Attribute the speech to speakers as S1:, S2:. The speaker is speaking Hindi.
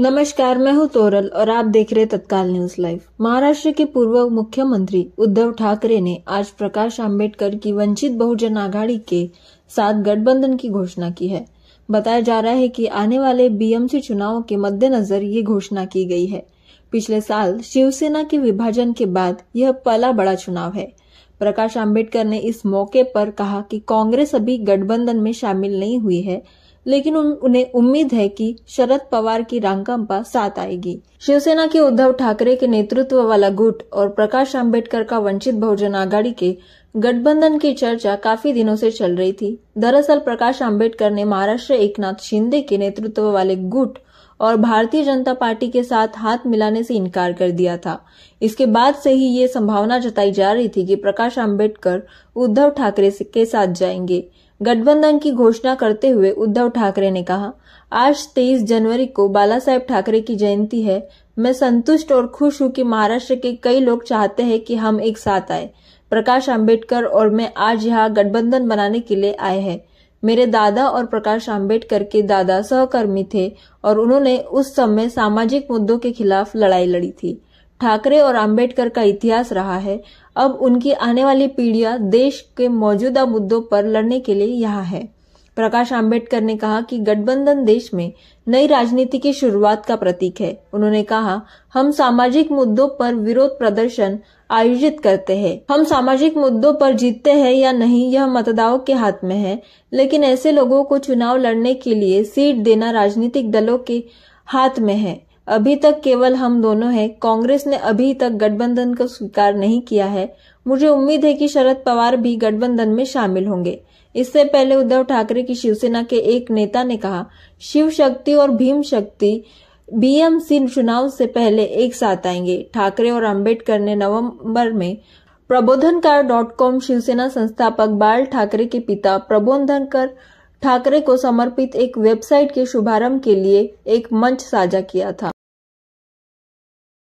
S1: नमस्कार मैं हूं तोरल और आप देख रहे तत्काल न्यूज लाइव महाराष्ट्र के पूर्व मुख्यमंत्री उद्धव ठाकरे ने आज प्रकाश आम्बेडकर की वंचित बहुजन आघाड़ी के साथ गठबंधन की घोषणा की है बताया जा रहा है कि आने वाले बीएमसी चुनावों के मद्देनजर ये घोषणा की गई है पिछले साल शिवसेना के विभाजन के बाद यह पहला बड़ा चुनाव है प्रकाश आम्बेडकर ने इस मौके पर कहा कि कांग्रेस अभी गठबंधन में शामिल नहीं हुई है लेकिन उन, उन्हें उम्मीद है कि शरद पवार की रामकंपा साथ आएगी शिवसेना के उद्धव ठाकरे के नेतृत्व वाला गुट और प्रकाश आम्बेडकर का वंचित बहुजन आघाड़ी के गठबंधन की चर्चा काफी दिनों से चल रही थी दरअसल प्रकाश आम्बेडकर ने महाराष्ट्र एकनाथ शिंदे के नेतृत्व वाले गुट और भारतीय जनता पार्टी के साथ हाथ मिलाने से इनकार कर दिया था इसके बाद से ही ये संभावना जताई जा रही थी कि प्रकाश अंबेडकर उद्धव ठाकरे के साथ जाएंगे गठबंधन की घोषणा करते हुए उद्धव ठाकरे ने कहा आज 23 जनवरी को बाला साहेब ठाकरे की जयंती है मैं संतुष्ट और खुश हूँ कि महाराष्ट्र के कई लोग चाहते हैं कि हम एक साथ आए प्रकाश अंबेडकर और मैं आज यहाँ गठबंधन बनाने के लिए आए हैं मेरे दादा और प्रकाश आम्बेडकर के दादा सहकर्मी थे और उन्होंने उस समय सामाजिक मुद्दों के खिलाफ लड़ाई लड़ी थी ठाकरे और अम्बेडकर का इतिहास रहा है अब उनकी आने वाली पीढ़ियां देश के मौजूदा मुद्दों पर लड़ने के लिए यहाँ है प्रकाश आम्बेडकर ने कहा कि गठबंधन देश में नई राजनीति की शुरुआत का प्रतीक है उन्होंने कहा हम सामाजिक मुद्दों पर विरोध प्रदर्शन आयोजित करते हैं हम सामाजिक मुद्दों पर जीतते हैं या नहीं यह मतदाओं के हाथ में है लेकिन ऐसे लोगों को चुनाव लड़ने के लिए सीट देना राजनीतिक दलों के हाथ में है अभी तक केवल हम दोनों हैं कांग्रेस ने अभी तक गठबंधन को स्वीकार नहीं किया है मुझे उम्मीद है कि शरद पवार भी गठबंधन में शामिल होंगे इससे पहले उद्धव ठाकरे की शिवसेना के एक नेता ने कहा शिव शक्ति और भीम शक्ति बीएमसी चुनाव से पहले एक साथ आएंगे ठाकरे और अम्बेडकर ने नवम्बर में प्रबोधनकार डॉट कॉम शिवसेना संस्थापक बाल ठाकरे के पिता प्रबोधनकर ठाकरे को समर्पित एक वेबसाइट के शुभारंभ के लिए एक मंच साझा किया था